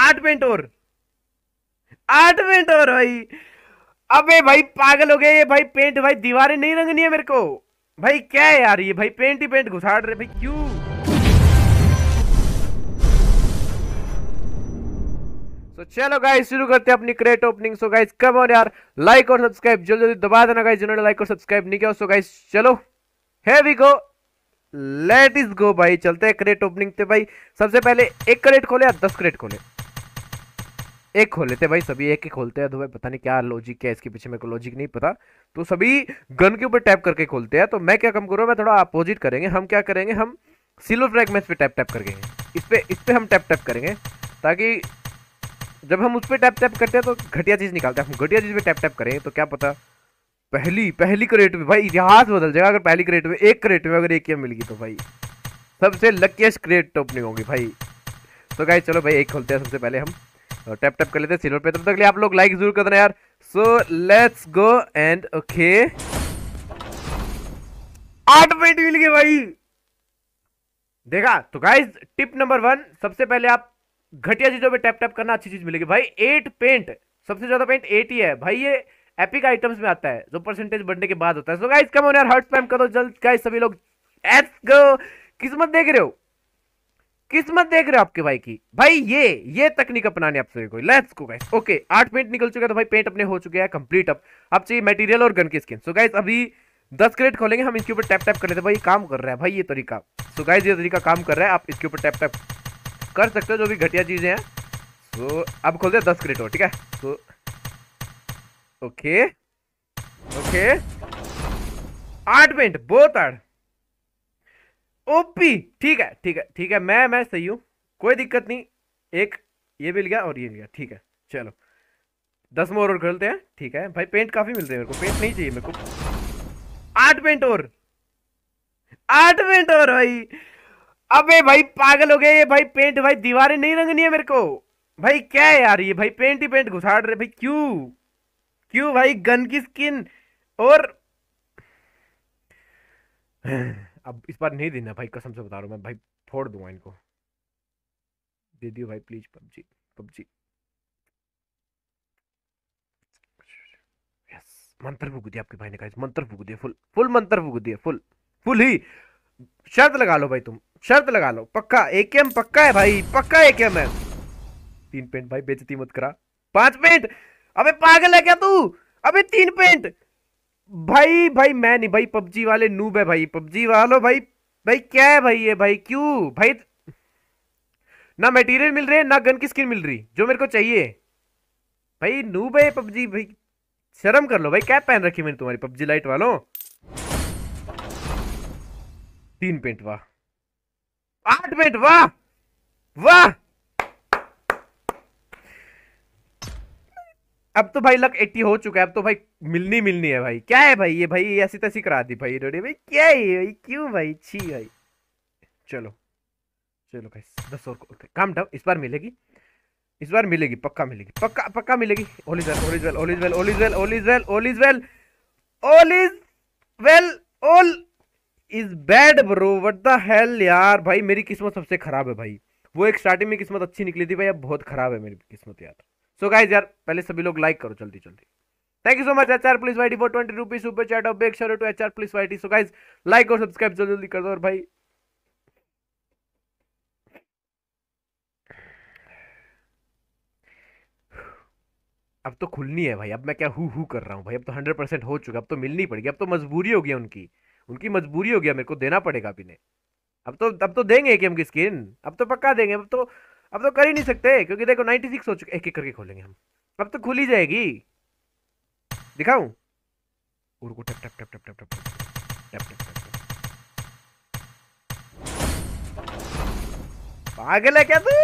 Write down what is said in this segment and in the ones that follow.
आठ मिनट और आठ मिनट और भाई अबे भाई पागल हो गए ये भाई पेंट भाई दीवारें नहीं रंगनी है मेरे को भाई क्या है यार ये भाई पेंट ही पेंट घुसाड़ रहे भाई क्यों तो चलो गाइस शुरू करते हैं अपनी crate opening so guys come on यार लाइक और सब्सक्राइब जल्दी जल्दी दबा देना गाइस जिन्होंने लाइक और सब्सक्राइब नहीं किया सो गाइस चलो है we go let is go भाई चलते हैं क्रेट ओपनिंग पे भाई सबसे पहले एक क्रेट खोले या दस क्रेट खोले एक खोल लेते हैं भाई सभी एक ही खोलते हैं तो भाई पता नहीं क्या लॉजिक क्या है इसके पीछे मेरे को लॉजिक नहीं पता तो सभी गन के ऊपर टैप करके खोलते हैं तो मैं क्या कम करूँ मैं थोड़ा अपोजिट करेंगे हम क्या करेंगे हम सिल्वर फ्लैग में इस पर टैप टैप करेंगे इस पर इस पर हम टैप टैप करेंगे ताकि जब हम उस पर टैप टैप करते हैं तो घटिया चीज़ निकालते हैं हम घटिया चीज़ पर टैप टैप करेंगे तो क्या पता पहली पहली क्रेट में भाई इतिहास बदल जाएगा अगर पहली क्रेट में एक करेट में अगर एक मिल गई तो भाई सबसे लकीस्ट क्रेट ओपनिंग होगी भाई तो क्या चलो भाई एक खोलते हैं सबसे पहले हम टैप टैप कर लेते हैं सिल्वर पे तब तक लिए आप लोग लाइक जरूर कर देना यार so let's go and okay आठ मिनट मिल गए भाई देखा तो गाइज टिप नंबर वन सबसे पहले आप घटिया चीजों पे टैप टैप करना अच्छी चीज मिलेगी भाई एट पेंट सबसे ज्यादा पेंट एट ही है भाई ये एपिक आइटम्स में आता है जो परसेंटेज बढ़ने के बाद होता है सो गाइज कम ऑन यार हार्ट स्पैम करो जल्द गाइज सभी लोग एप्स गो किस्मत देख रहे हो किस्मत देख रहे हो आपके भाई की भाई ये ये तकनीक अपनाने आप सभी को लेट्स गो गाइस ओके आठ पेंट निकल चुका है तो भाई पेंट अपने हो चुके हैं कंप्लीट अब अब चाहिए मटेरियल और गन की स्किन सो गाइस अभी दस क्रेट खोलेंगे हम इसके ऊपर टैप टैप कर लेते हैं भाई काम कर रहा है भाई ये तरीका सो गाइस ये तरीका काम कर रहा है आप इसके ऊपर टैप टैप कर सकते हो जो भी घटिया चीज़ें हैं सो अब खोलते हैं दस क्रेट और ठीक है सो ओके ओके आठ पेंट बहुत आठ ओपी ठीक है ठीक है ठीक है मैं मैं सही हूँ कोई दिक्कत नहीं एक ये मिल गया और ये मिल गया ठीक है चलो दस मोर और खेलते हैं ठीक है भाई पेंट काफी मिलते हैं मेरे को पेंट नहीं चाहिए मेरे को आठ पेंट और आठ पेंट और भाई अबे भाई पागल हो गए ये भाई पेंट भाई दीवारें नहीं रंगनी है मेरे को भाई क्या है यार ये भाई पेंट ही पेंट घुसाड़ रहे भाई क्यों क्यों भाई गन की स्किन और अब इस बार नहीं देना भाई कसम से बता रहा हूँ मैं भाई फोड़ दूंगा इनको दे दियो भाई प्लीज पबजी पबजी यस मंत्र फूक दिया आपके भाई ने कहा मंत्र फूक दिया फुल फुल मंत्र फूक दिया फुल फुल ही शर्त लगा लो भाई तुम शर्त लगा लो पक्का एक एम पक्का है भाई पक्का एक एम है तीन पेंट भाई बेचती मत करा पांच पेंट अबे पागल है क्या तू अबे तीन पेंट भाई भाई मैं नहीं भाई पबजी वाले नूब है भाई पबजी वालो भाई भाई क्या है भाई ये भाई क्यों भाई ना मटेरियल मिल रहे है ना गन की स्किन मिल रही जो मेरे को चाहिए भाई नूब है पबजी भाई शर्म कर लो भाई क्या पहन रखी मैंने तुम्हारी पबजी लाइट वालों तीन पेंट वाह आठ पेंट वाह वाह अब तो भाई लक एट्टी हो चुका है अब तो भाई मिलनी मिलनी है भाई क्या है भाई ये भाई ऐसी तैसी करा दी भाई रोडी भाई क्या है भाई क्यों भाई छी भाई चलो चलो भाई दस और काम डाउन इस बार मिलेगी इस बार मिलेगी पक्का मिलेगी पक्का पक्का मिलेगी all is well all is well all is well all is well all is well all is well all is well all is bad bro what the hell यार भाई मेरी किस्मत सबसे खराब है भाई वो एक स्टार्टिंग में किस्मत अच्छी निकली थी भाई अब बहुत खराब है मेरी किस्मत यार सो so गाइज यार पहले सभी लोग लाइक करो जल्दी जल्दी thank you so much H R please Y D four twenty rupees super chat of bake shore to H R please Y D so guys like और सब्सक्राइब जल्दी जल्दी कर दो और भाई अब तो खुलनी है भाई अब मैं क्या हु हु कर रहा हूँ भाई अब तो हंड्रेड परसेंट हो चुका अब तो मिलनी पड़ेगी अब तो मजबूरी हो गई उनकी उनकी मजबूरी हो गया मेरे को देना पड़ेगा अभी ने अब तो अब तो देंगे के हम की स्किन अब तो पक्का देंगे अब तो अब तो कर ही नहीं सकते क्योंकि देखो 96 हो चुके एक एक करके खोलेंगे हम अब तो खुल ही जाएगी दिखाऊं और को टप टप टप टप टप टप टप टप टप पागल है क्या तू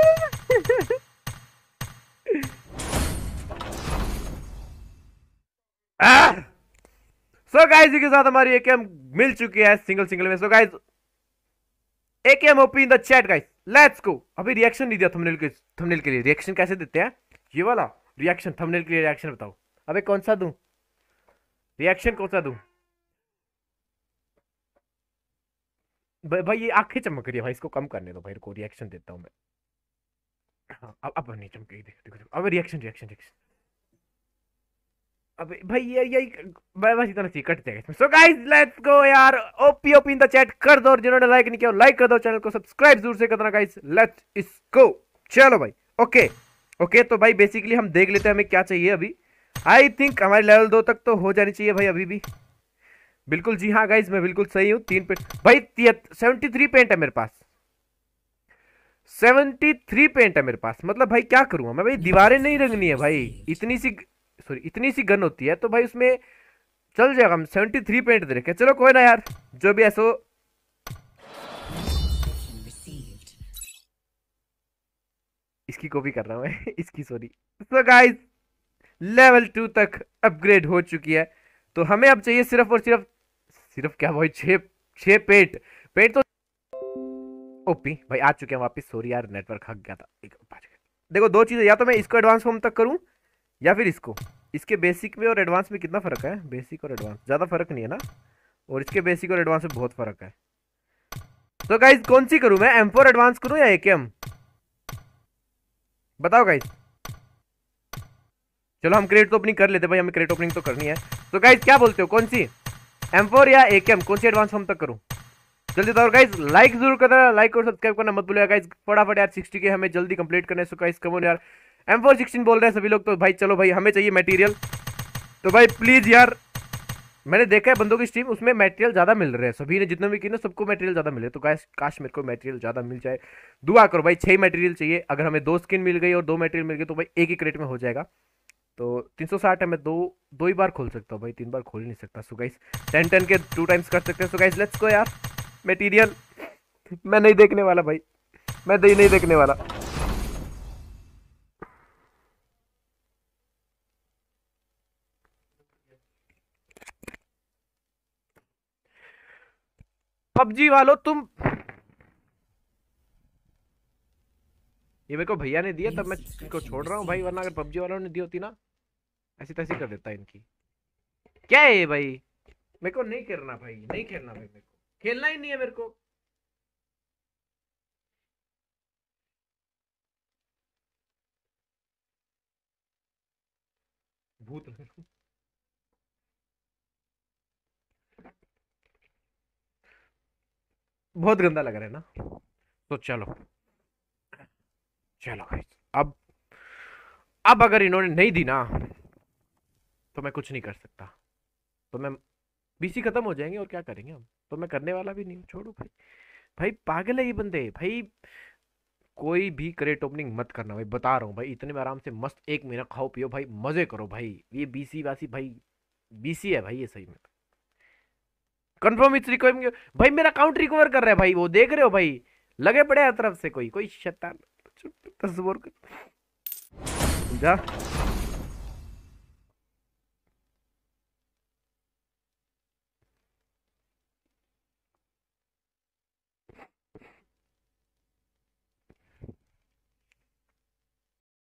सो गाइस के साथ हमारी एक एम मिल चुकी है सिंगल सिंगल में सो गाइस एक M OP in the chat guys let's go अभी रिएक्शन नहीं दिया थंबनेल के थंबनेल के लिए रिएक्शन कैसे देते हैं ये वाला रिएक्शन थंबनेल के लिए रिएक्शन बताओ अबे कौन सा दूं रिएक्शन कौन सा दूं भाई ये आंखें चमक रही है भाई इसको कम करने दो भाई को रिएक्शन देता हूं मैं अब अब नहीं चमकेगी देखो देखो अब रिएक्शन रिएक्शन रिएक्शन अबे भाई ये यही मैं बस इतना सी कट देगा इसमें सो गाइस लेट्स गो यार OP OP in the chat कर दो और जिन्होंने लाइक नहीं किया लाइक कर दो चैनल को सब्सक्राइब जरूर से करना गाइस लेट्स इस गो चलो भाई ओके ओके तो भाई बेसिकली हम देख लेते हैं हमें क्या चाहिए अभी आई थिंक हमारे लेवल दो तक तो हो जानी चाहिए भाई अभी भी बिल्कुल जी हाँ गाइज मैं बिल्कुल सही हूँ तीन पेंट भाई सेवेंटी थ्री पेंट है मेरे पास सेवेंटी थ्री पेंट है मेरे पास मतलब भाई क्या करूँगा मैं भाई दीवारें नहीं रंगनी है भाई इतनी सी सॉरी इतनी सी गन होती है तो भाई उसमें चल जाएगा हम सेवेंटी थ्री पेंट दे चलो कोई ना यार जो भी ऐसा इसकी कॉपी कर रहा हूँ मैं इसकी sorry so guys level two तक अपग्रेड हो चुकी है तो हमें अब चाहिए सिर्फ और सिर्फ सिर्फ क्या भाई छे छः पेट पेट तो ओपी भाई आ चुके हैं वापस सॉरी यार नेटवर्क हक गया था एक देखो दो चीज़ें या तो मैं इसको एडवांस फॉर्म तक करूं या फिर इसको इसके बेसिक में और एडवांस में कितना फ़र्क है बेसिक और एडवांस ज़्यादा फ़र्क नहीं है ना और इसके बेसिक और एडवांस में बहुत फ़र्क है तो गाइज कौन सी करूँ मैं एम एडवांस करूँ या ए बताओ गाइज चलो हम क्रेट ओपनिंग तो कर लेते भाई हमें क्रेट ओपनिंग तो करनी है तो गाइज क्या बोलते हो कौन सी एम फोर या ए एम कौन सी एडवांस हम तक करूँ जल्दी तो गाइज लाइक जरूर करना लाइक और सब्सक्राइब करना मत भूलिएगा गाइज फटाफट यार 60 के हमें जल्दी कंप्लीट करने सो गाइज कमोन यार एम फोर सिक्सटीन बोल रहे हैं सभी लोग तो भाई चलो भाई हमें चाहिए मटेरियल तो भाई प्लीज़ यार मैंने देखा है बंदों की स्ट्रीम उसमें मटेरियल ज़्यादा मिल रहे हैं सभी ने जितने भी किए ना सबको मटेरियल ज़्यादा मिले तो कैश काश मेरे को मटेरियल ज़्यादा मिल जाए दुआ करो भाई छह मटेरियल चाहिए अगर हमें दो स्किन मिल गई और दो मटेरियल मिल गए तो भाई एक ही क्रेट में हो जाएगा तो तीन सौ है मैं दो दो ही बार खोल सकता हूँ भाई तीन बार खोल नहीं सकता सो गाइस टेन टेन के टू टाइम्स कर सकते हैं सो गाइस लेट्स गो यार मेटीरियल मैं नहीं देखने वाला भाई मैं नहीं देखने वाला पबजी वालों तुम ये मेरे को भैया ने दिया तब मैं इसको छोड़ रहा हूँ भाई वरना अगर पबजी वालों ने दी होती ना ऐसी तैसी कर देता इनकी क्या है ये भाई मेरे को नहीं करना भाई नहीं खेलना भाई मेरे को खेलना ही नहीं है मेरे को भूत बहुत गंदा लग रहा है ना तो चलो चलो भाई अब अब अगर इन्होंने नहीं दी ना तो मैं कुछ नहीं कर सकता तो मैं बीसी खत्म हो जाएंगे और क्या करेंगे हम तो मैं करने वाला भी नहीं हूँ छोड़ो भाई भाई पागल है ये बंदे भाई कोई भी करेट ओपनिंग मत करना भाई बता रहा हूँ भाई इतने में आराम से मस्त एक महीना खाओ पियो भाई मज़े करो भाई ये बीसी वासी भाई बीसी है भाई ये सही में कंफर्म इट्स रिकवरिंग भाई मेरा अकाउंट रिकवर कर रहा है भाई वो देख रहे हो भाई लगे पड़े हर तरफ से कोई कोई शतान जा